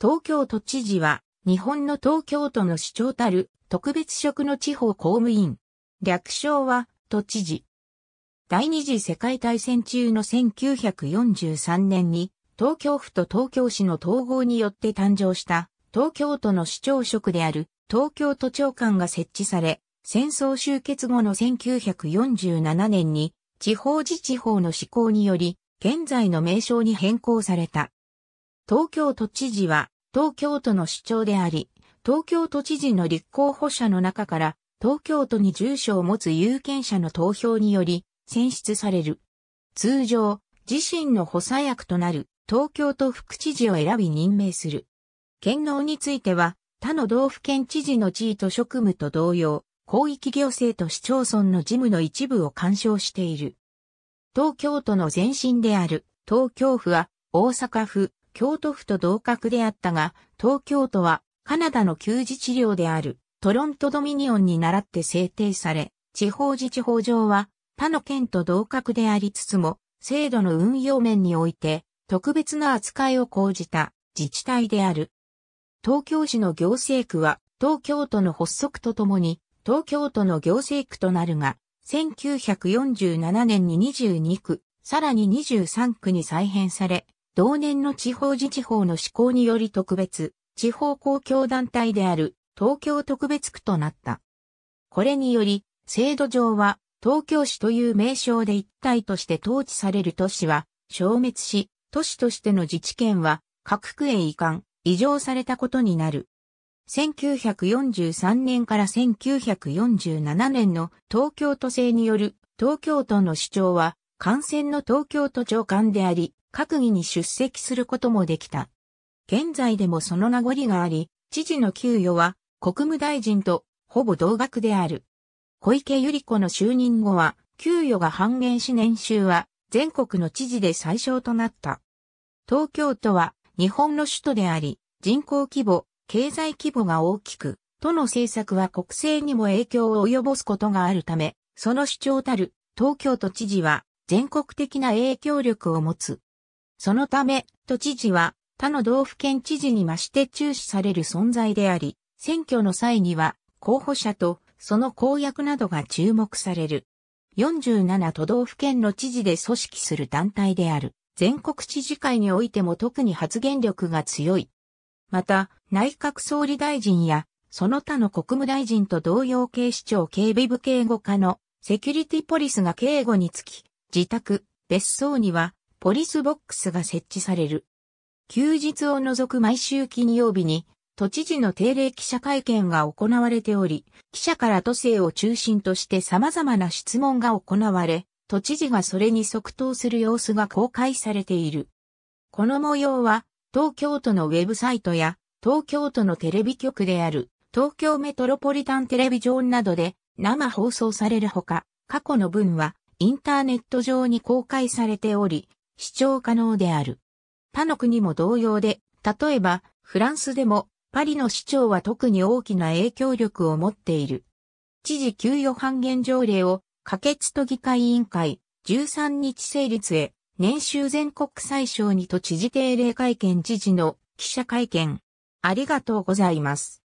東京都知事は、日本の東京都の市長たる特別職の地方公務員。略称は、都知事。第二次世界大戦中の1943年に、東京府と東京市の統合によって誕生した、東京都の市長職である、東京都長官が設置され、戦争終結後の1947年に、地方自治法の施行により、現在の名称に変更された。東京都知事は東京都の市長であり、東京都知事の立候補者の中から東京都に住所を持つ有権者の投票により選出される。通常、自身の補佐役となる東京都副知事を選び任命する。県能については、他の道府県知事の地位と職務と同様、広域行政と市町村の事務の一部を干渉している。東京都の前身である東京府は大阪府、京都府と同格であったが、東京都はカナダの休自治領であるトロントドミニオンに倣って制定され、地方自治法上は他の県と同格でありつつも、制度の運用面において特別な扱いを講じた自治体である。東京市の行政区は東京都の発足とともに東京都の行政区となるが、1947年に22区、さらに23区に再編され、同年の地方自治法の施行により特別、地方公共団体である東京特別区となった。これにより、制度上は東京市という名称で一体として統治される都市は消滅し、都市としての自治権は各区へ移管、移譲されたことになる。1943年から1947年の東京都政による東京都の主張は、感染の東京都長官であり、閣議に出席することもできた。現在でもその名残があり、知事の給与は国務大臣とほぼ同額である。小池百合子の就任後は、給与が半減し年収は全国の知事で最小となった。東京都は日本の首都であり、人口規模、経済規模が大きく、都の政策は国政にも影響を及ぼすことがあるため、その主張たる東京都知事は全国的な影響力を持つそのため、都知事は他の道府県知事に増して注視される存在であり、選挙の際には候補者とその公約などが注目される。47都道府県の知事で組織する団体である全国知事会においても特に発言力が強い。また、内閣総理大臣やその他の国務大臣と同様警視庁警備部警護課のセキュリティポリスが警護につき、自宅、別荘にはポリスボックスが設置される。休日を除く毎週金曜日に、都知事の定例記者会見が行われており、記者から都政を中心として様々な質問が行われ、都知事がそれに即答する様子が公開されている。この模様は、東京都のウェブサイトや、東京都のテレビ局である、東京メトロポリタンテレビジョンなどで生放送されるほか、過去の文はインターネット上に公開されており、視聴可能である。他の国も同様で、例えば、フランスでも、パリの市長は特に大きな影響力を持っている。知事給与半減条例を、可決と議会委員会、13日成立へ、年収全国最小にと知事定例会見知事の記者会見。ありがとうございます。